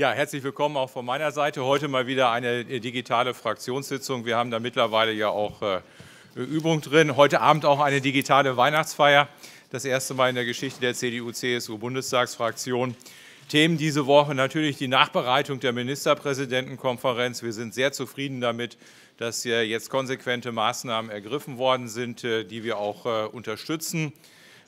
Ja, herzlich willkommen auch von meiner Seite. Heute mal wieder eine äh, digitale Fraktionssitzung. Wir haben da mittlerweile ja auch äh, Übung drin. Heute Abend auch eine digitale Weihnachtsfeier. Das erste Mal in der Geschichte der CDU-CSU-Bundestagsfraktion. Themen diese Woche natürlich die Nachbereitung der Ministerpräsidentenkonferenz. Wir sind sehr zufrieden damit, dass hier jetzt konsequente Maßnahmen ergriffen worden sind, äh, die wir auch äh, unterstützen.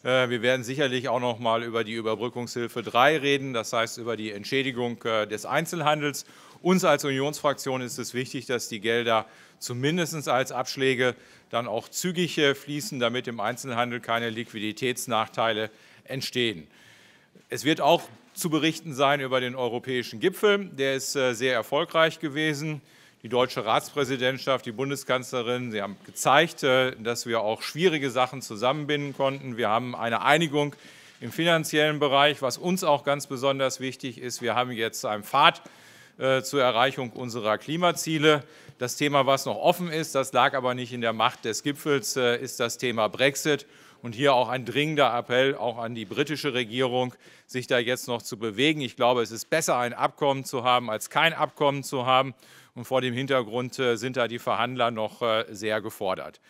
Äh, wir werden sicherlich auch noch mal über die Überbrückungshilfe 3 reden, das heißt über die Entschädigung äh, des Einzelhandels. Uns als Unionsfraktion ist es wichtig, dass die Gelder zumindest als Abschläge dann auch zügig äh, fließen, damit im Einzelhandel keine Liquiditätsnachteile entstehen. Es wird auch zu berichten sein über den europäischen Gipfel. Der ist sehr erfolgreich gewesen die deutsche Ratspräsidentschaft, die Bundeskanzlerin. Sie haben gezeigt, äh, dass wir auch schwierige Sachen zusammenbinden konnten. Wir haben eine Einigung im finanziellen Bereich, was uns auch ganz besonders wichtig ist. Wir haben jetzt einen Pfad äh, zur Erreichung unserer Klimaziele. Das Thema, was noch offen ist, das lag aber nicht in der Macht des Gipfels, äh, ist das Thema Brexit. Und hier auch ein dringender Appell auch an die britische Regierung, sich da jetzt noch zu bewegen. Ich glaube, es ist besser, ein Abkommen zu haben, als kein Abkommen zu haben. Und vor dem Hintergrund äh, sind da die Verhandler noch äh, sehr gefordert.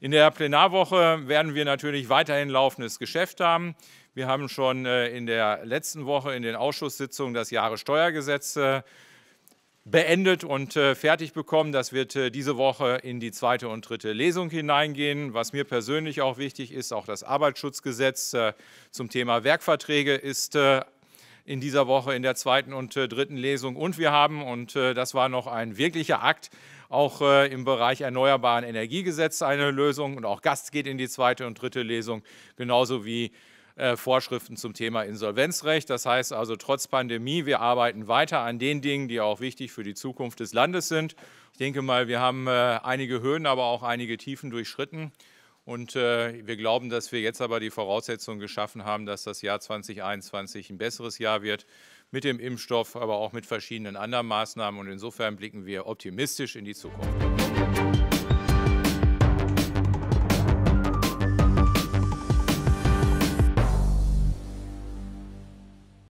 In der Plenarwoche werden wir natürlich weiterhin laufendes Geschäft haben. Wir haben schon äh, in der letzten Woche in den Ausschusssitzungen das Jahressteuergesetz Steuergesetz beendet und äh, fertig bekommen. Das wird äh, diese Woche in die zweite und dritte Lesung hineingehen. Was mir persönlich auch wichtig ist, auch das Arbeitsschutzgesetz äh, zum Thema Werkverträge ist äh, in dieser Woche in der zweiten und äh, dritten Lesung. Und wir haben, und äh, das war noch ein wirklicher Akt, auch im Bereich erneuerbaren Energiegesetz eine Lösung. Und auch Gast geht in die zweite und dritte Lesung, genauso wie äh, Vorschriften zum Thema Insolvenzrecht. Das heißt also, trotz Pandemie, wir arbeiten weiter an den Dingen, die auch wichtig für die Zukunft des Landes sind. Ich denke mal, wir haben äh, einige Höhen, aber auch einige Tiefen durchschritten. Und äh, wir glauben, dass wir jetzt aber die Voraussetzungen geschaffen haben, dass das Jahr 2021 ein besseres Jahr wird mit dem Impfstoff, aber auch mit verschiedenen anderen Maßnahmen. Und insofern blicken wir optimistisch in die Zukunft.